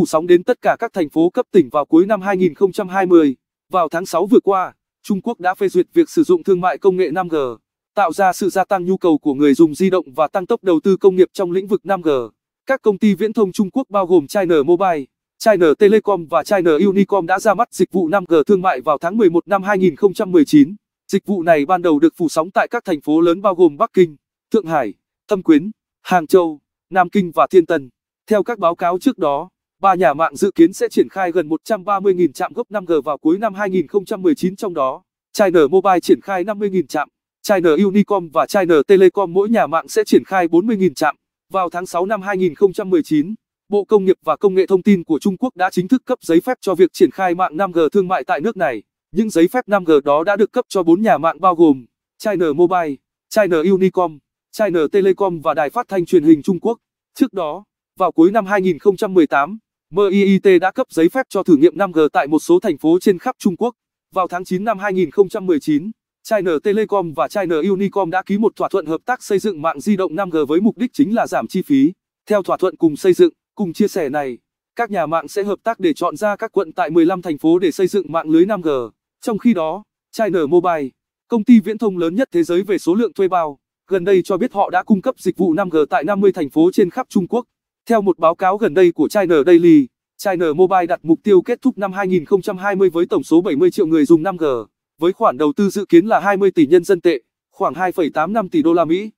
phủ sóng đến tất cả các thành phố cấp tỉnh vào cuối năm 2020. Vào tháng 6 vừa qua, Trung Quốc đã phê duyệt việc sử dụng thương mại công nghệ 5G, tạo ra sự gia tăng nhu cầu của người dùng di động và tăng tốc đầu tư công nghiệp trong lĩnh vực 5G. Các công ty viễn thông Trung Quốc bao gồm China Mobile, China Telecom và China Unicom đã ra mắt dịch vụ 5G thương mại vào tháng 11 năm 2019. Dịch vụ này ban đầu được phủ sóng tại các thành phố lớn bao gồm Bắc Kinh, Thượng Hải, Thâm Quyến, Hàng Châu, Nam Kinh và Thiên Tân. Theo các báo cáo trước đó, Ba nhà mạng dự kiến sẽ triển khai gần 130.000 trạm gốc 5G vào cuối năm 2019 trong đó, China Mobile triển khai 50.000 trạm, China Unicom và China Telecom mỗi nhà mạng sẽ triển khai 40.000 trạm. Vào tháng 6 năm 2019, Bộ Công nghiệp và Công nghệ Thông tin của Trung Quốc đã chính thức cấp giấy phép cho việc triển khai mạng 5G thương mại tại nước này. Những giấy phép 5G đó đã được cấp cho 4 nhà mạng bao gồm China Mobile, China Unicom, China Telecom và Đài Phát thanh Truyền hình Trung Quốc. Trước đó, vào cuối năm 2018, Miit đã cấp giấy phép cho thử nghiệm 5G tại một số thành phố trên khắp Trung Quốc. Vào tháng 9 năm 2019, China Telecom và China Unicom đã ký một thỏa thuận hợp tác xây dựng mạng di động 5G với mục đích chính là giảm chi phí. Theo thỏa thuận cùng xây dựng, cùng chia sẻ này, các nhà mạng sẽ hợp tác để chọn ra các quận tại 15 thành phố để xây dựng mạng lưới 5G. Trong khi đó, China Mobile, công ty viễn thông lớn nhất thế giới về số lượng thuê bao, gần đây cho biết họ đã cung cấp dịch vụ 5G tại 50 thành phố trên khắp Trung Quốc. Theo một báo cáo gần đây của China Daily, China Mobile đặt mục tiêu kết thúc năm 2020 với tổng số 70 triệu người dùng 5G, với khoản đầu tư dự kiến là 20 tỷ nhân dân tệ, khoảng 2,85 tỷ đô la Mỹ.